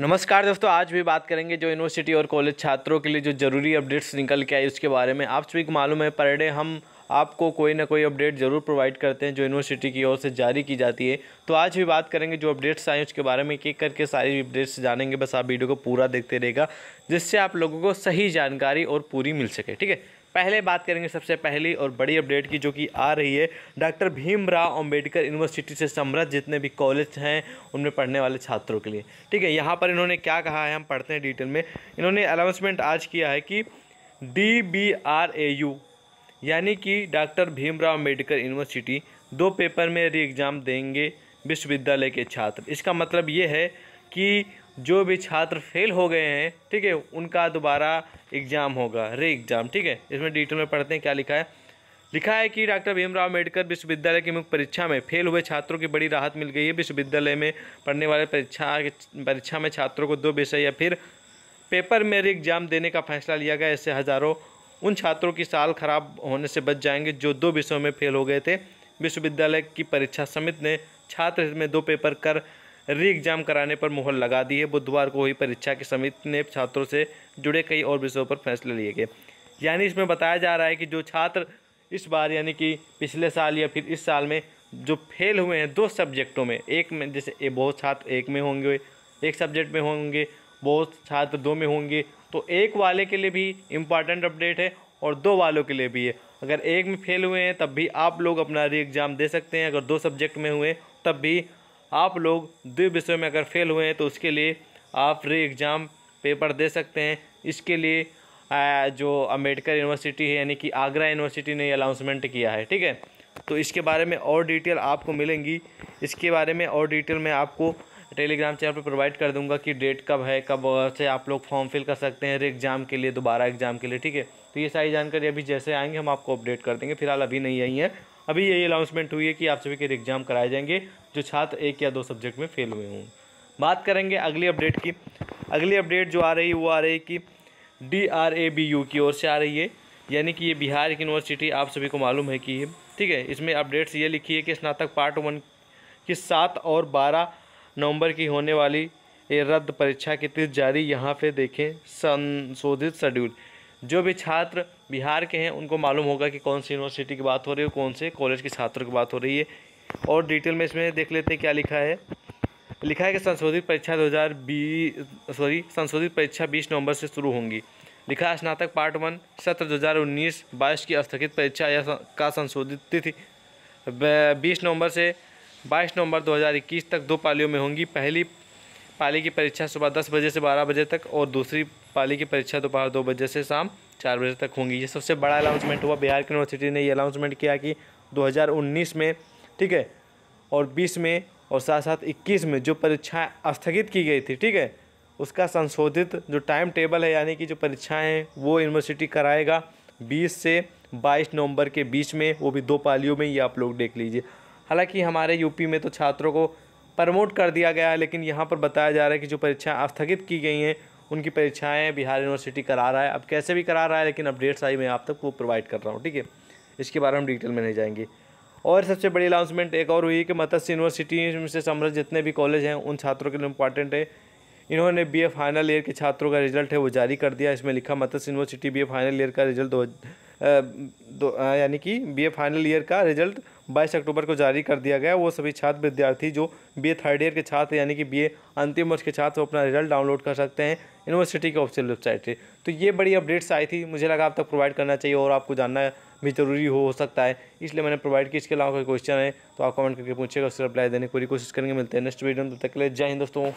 नमस्कार दोस्तों आज भी बात करेंगे जो यूनिवर्सिटी और कॉलेज छात्रों के लिए जो ज़रूरी अपडेट्स निकल के आए उसके बारे में आप सभी को मालूम है पर डे हम आपको कोई ना कोई अपडेट ज़रूर प्रोवाइड करते हैं जो यूनिवर्सिटी की ओर से जारी की जाती है तो आज भी बात करेंगे जो अपडेट्स आए उसके बारे में एक एक करके सारी अपडेट्स जानेंगे बस आप वीडियो को पूरा देखते रहेगा जिससे आप लोगों को सही जानकारी और पूरी मिल सके ठीक है पहले बात करेंगे सबसे पहली और बड़ी अपडेट की जो कि आ रही है डॉक्टर भीमराव अंबेडकर यूनिवर्सिटी से समृद्ध जितने भी कॉलेज हैं उनमें पढ़ने वाले छात्रों के लिए ठीक है यहाँ पर इन्होंने क्या कहा है हम पढ़ते हैं डिटेल में इन्होंने अनाउंसमेंट आज किया है कि D B R A U यानी कि डॉक्टर भीमराव अम्बेडकर यूनिवर्सिटी दो पेपर में री एग्ज़ाम देंगे विश्वविद्यालय के छात्र इसका मतलब ये है कि जो भी छात्र फेल हो गए हैं ठीक है उनका दोबारा एग्ज़ाम होगा रे एग्ज़ाम ठीक है इसमें डिटेल में पढ़ते हैं क्या लिखा है लिखा है कि डॉक्टर भीमराव अम्बेडकर विश्वविद्यालय की मुख्य परीक्षा में फेल हुए छात्रों की बड़ी राहत मिल गई है विश्वविद्यालय में पढ़ने वाले परीक्षा परीक्षा में छात्रों को दो विषय या फिर पेपर में री एग्ज़ाम देने का फैसला लिया गया ऐसे हज़ारों उन छात्रों की साल खराब होने से बच जाएंगे जो दो विषयों में फेल हो गए थे विश्वविद्यालय की परीक्षा समिति ने छात्र में दो पेपर कर री एग्जाम कराने पर मुहर लगा दी है बुधवार को हुई परीक्षा की समिति ने छात्रों से जुड़े कई और विषयों पर फैसले लिए गए यानी इसमें बताया जा रहा है कि जो छात्र इस बार यानी कि पिछले साल या फिर इस साल में जो फेल हुए हैं दो सब्जेक्टों में एक में जैसे बहुत छात्र एक में होंगे एक सब्जेक्ट में होंगे बहुत छात्र दो में होंगे तो एक वाले के लिए भी इम्पॉर्टेंट अपडेट है और दो वालों के लिए भी है अगर एक में फेल हुए हैं तब भी आप लोग अपना री एग्ज़ाम दे सकते हैं अगर दो सब्जेक्ट में हुए तब भी आप लोग दो विषय में अगर फेल हुए हैं तो उसके लिए आप री एग्ज़ाम पेपर दे सकते हैं इसके लिए जो अम्बेडकर यूनिवर्सिटी है यानी कि आगरा यूनिवर्सिटी ने अनाउंसमेंट किया है ठीक है तो इसके बारे में और डिटेल आपको मिलेंगी इसके बारे में और डिटेल मैं आपको टेलीग्राम चैनल पर प्रोवाइड कर दूंगा कि डेट कब है कब से आप लोग फॉर्म फिल कर सकते हैं एग्ज़ाम के लिए दोबारा एग्ज़ाम के लिए ठीक है तो ये सारी जानकारी अभी जैसे आएंगे हम आपको अपडेट कर देंगे फिलहाल अभी नहीं आई है अभी यही अनाउंसमेंट हुई है कि आप सभी के एग्ज़ाम कराए जाएंगे जो छात्र एक या दो सब्जेक्ट में फेल हुए हों बात करेंगे अगली अपडेट की अगली अपडेट जो आ रही है वो आ रही है कि D R A B U की ओर से आ रही है यानी कि ये बिहार यूनिवर्सिटी आप सभी को मालूम है कि ठीक है इसमें अपडेट्स ये लिखी है कि स्नातक पार्ट वन की सात और बारह नवंबर की होने वाली ये रद्द परीक्षा की तिथि जारी यहाँ पे देखें संशोधित शेड्यूल जो भी छात्र बिहार के हैं उनको मालूम होगा कि कौन सी यूनिवर्सिटी की बात हो रही है कौन से कॉलेज के छात्रों की बात हो रही है और डिटेल में इसमें देख लेते हैं क्या लिखा है लिखा है कि संशोधित परीक्षा 2020 सॉरी संशोधित परीक्षा 20 नवंबर से शुरू होंगी लिखा स्नातक पार्ट वन सत्र 2019 बाईस की स्थगित परीक्षा या का संशोधित तिथि 20 नवंबर से 22 नवंबर 2021 तक दो पालियों में होंगी पहली पाली की परीक्षा सुबह 10 बजे से 12 बजे तक और दूसरी पाली की परीक्षा दोपहर दो बजे से शाम चार बजे तक होंगी ये सबसे बड़ा अनाउंसमेंट हुआ बिहार की यूनिवर्सिटी ने ये अनाउंसमेंट किया कि 2019 में ठीक है और 20 में और साथ साथ 21 में जो परीक्षाएं स्थगित की गई थी ठीक है उसका संशोधित जो टाइम टेबल है यानी कि जो परीक्षाएँ हैं वो यूनिवर्सिटी कराएगा बीस से बाईस नवंबर के बीच में वो भी दो पालियों में ये आप लोग देख लीजिए हालांकि हमारे यूपी में तो छात्रों को प्रमोट कर दिया गया है लेकिन यहाँ पर बताया जा रहा है कि जो परीक्षाएँ स्थगित की गई हैं उनकी परीक्षाएँ बिहार यूनिवर्सिटी करा रहा है अब कैसे भी करा रहा है लेकिन अपडेट्स आई मैं आप तक वो प्रोवाइड कर रहा हूँ ठीक है इसके बारे में डिटेल में नहीं जाएंगे और सबसे बड़ी अनाउंसमेंट एक और हुई कि मत्स्य यूनिवर्सिटी से समृद्ध जितने भी कॉलेज हैं उन छात्रों के लिए इंपॉर्टेंट है इन्होंने बी ए फाइनल ईयर के छात्रों का रिजल्ट है वो जारी कर दिया इसमें लिखा Matsya university B A final year का रिजल्ट दो, दो यानी कि बी ए फाइनल ईयर का रिजल्ट बाईस अक्टूबर को जारी कर दिया गया वो सभी छात्र विद्यार्थी जो बी थर्ड ईयर के छात्र यानी कि बी अंतिम वर्ष के छात्र अपना रिजल्ट डाउनलोड कर सकते हैं यूनिवर्सिटी के ऑफिशियल वेबसाइट से तो ये बड़ी अपडेट्स आई थी मुझे लगा आप तक प्रोवाइड करना चाहिए और आपको जानना भी ज़रूरी हो, हो सकता है इसलिए मैंने प्रोवाइड की इसके अलावा कोई क्वेश्चन है तो आप कमेंट करके पूछेगा उससे रिप्लाई देने की पूरी कोशिश करेंगे मिलते हैं नेक्स्ट वीडियो में तब तक के लिए जय हिंद दोस्तों